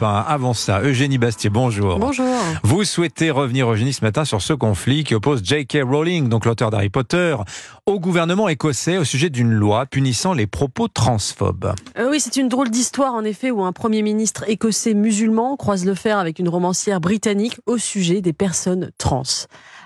Hein. Avant ça, Eugénie Bastier, bonjour. Bonjour. Vous souhaitez revenir, Eugénie, ce matin sur ce conflit qui oppose J.K. Rowling, donc l'auteur d'Harry Potter, au gouvernement écossais au sujet d'une loi punissant les propos transphobes. Euh, oui, c'est une drôle d'histoire, en effet, où un Premier ministre écossais musulman croise le fer avec une romancière britannique au sujet des personnes trans.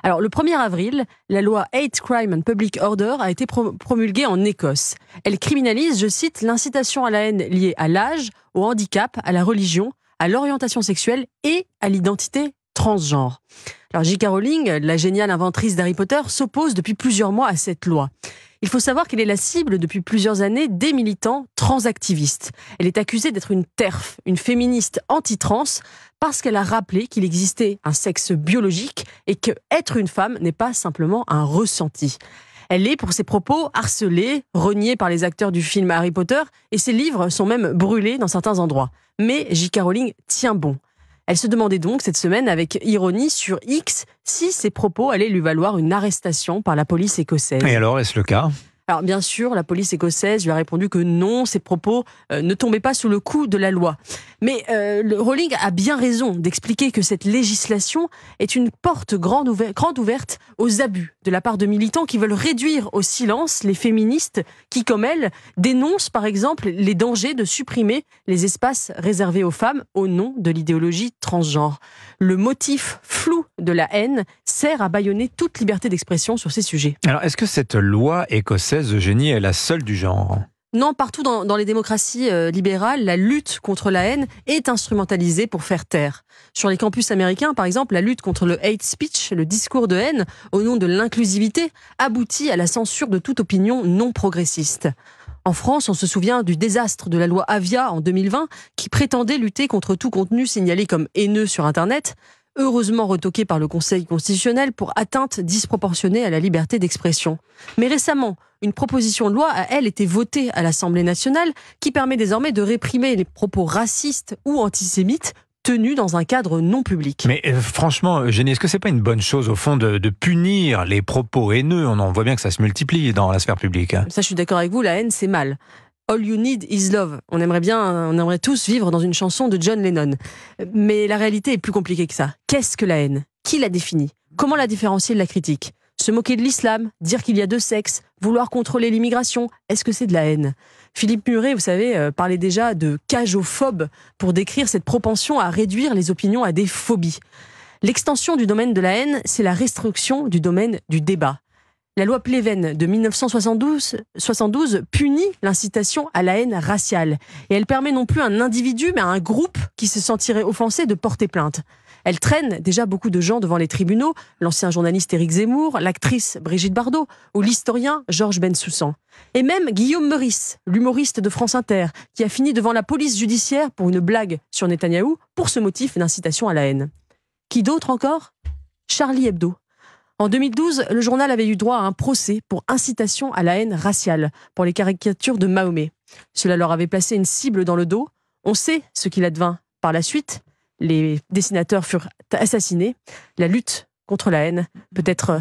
Alors, le 1er avril, la loi Hate Crime and Public Order a été promulguée en Écosse. Elle criminalise, je cite, l'incitation à la haine liée à l'âge, au handicap, à la religion, à l'orientation sexuelle et à l'identité transgenre. J.K. Rowling, la géniale inventrice d'Harry Potter, s'oppose depuis plusieurs mois à cette loi. Il faut savoir qu'elle est la cible depuis plusieurs années des militants transactivistes. Elle est accusée d'être une TERF, une féministe anti-trans, parce qu'elle a rappelé qu'il existait un sexe biologique et que être une femme n'est pas simplement un ressenti. Elle est, pour ses propos, harcelée, reniée par les acteurs du film Harry Potter, et ses livres sont même brûlés dans certains endroits. Mais J.K. Rowling tient bon. Elle se demandait donc cette semaine avec ironie sur X si ses propos allaient lui valoir une arrestation par la police écossaise. Et alors, est-ce le cas alors bien sûr, la police écossaise lui a répondu que non, ses propos euh, ne tombaient pas sous le coup de la loi. Mais euh, le Rowling a bien raison d'expliquer que cette législation est une porte grande ouverte aux abus de la part de militants qui veulent réduire au silence les féministes qui, comme elle, dénoncent par exemple les dangers de supprimer les espaces réservés aux femmes au nom de l'idéologie transgenre. Le motif flou de la haine sert à bâillonner toute liberté d'expression sur ces sujets. Alors, est-ce que cette loi écossaise, Eugénie, est la seule du genre non, partout dans, les démocraties euh, libérales, la lutte contre la haine est instrumentalisée pour faire taire. Sur les campus américains, par exemple, la lutte contre le hate speech, le discours de haine, au nom de l'inclusivité, aboutit à la censure de toute opinion non progressiste. En France, on se souvient du désastre de la loi Avia en 2020, qui prétendait lutter contre tout contenu signalé comme haineux sur Internet, heureusement retoqué par le Conseil constitutionnel pour atteinte disproportionnée à la liberté d'expression. Mais récemment, une proposition de loi a, elle, été votée à l'Assemblée nationale qui permet désormais de réprimer les propos racistes ou antisémites tenus dans un cadre non public. Mais euh, franchement, Eugénie, est-ce que c'est pas une bonne chose au fond de, punir les propos haineux On en voit bien que ça se multiplie dans la sphère publique. Hein. Ça, je suis d'accord avec vous, la haine, c'est mal. All You Need Is Love. On aimerait bien, on aimerait tous vivre dans une chanson de John Lennon. Mais la réalité est plus compliquée que ça. Qu'est-ce que la haine Qui la définit Comment la différencier de la critique Se moquer de l'islam, dire qu'il y a deux sexes, vouloir contrôler l'immigration, est-ce que c'est de la haine Philippe Muret, vous savez, euh, parlait déjà de cajophobe » pour décrire cette propension à réduire les opinions à des phobies. L'extension du domaine de la haine, c'est la restriction du domaine du débat la loi Pleven de 1972 punit l'incitation à la haine raciale. Et elle permet non plus à un individu, mais à un groupe qui se sentirait offensé de porter plainte. Elle traîne déjà beaucoup de gens devant les tribunaux, l'ancien journaliste Éric Zemmour, l'actrice Brigitte Bardot ou l'historien Georges Bensoussan. Et même Guillaume Meurice, l'humoriste de France Inter, qui a fini devant la police judiciaire pour une blague sur Netanyahou pour ce motif d'incitation à la haine. Qui d'autre encore Charlie Hebdo, en 2012, le journal avait eu droit à un procès pour incitation à la haine raciale pour les caricatures de Mahomet. Cela leur avait placé une cible dans le dos. On sait ce qu'il advint par la suite. Les dessinateurs furent assassinés. La lutte contre la haine peut être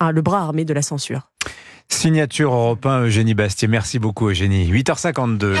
euh, le bras armé de la censure. Signature européen Eugénie Bastier. Merci beaucoup, Eugénie. 8h52.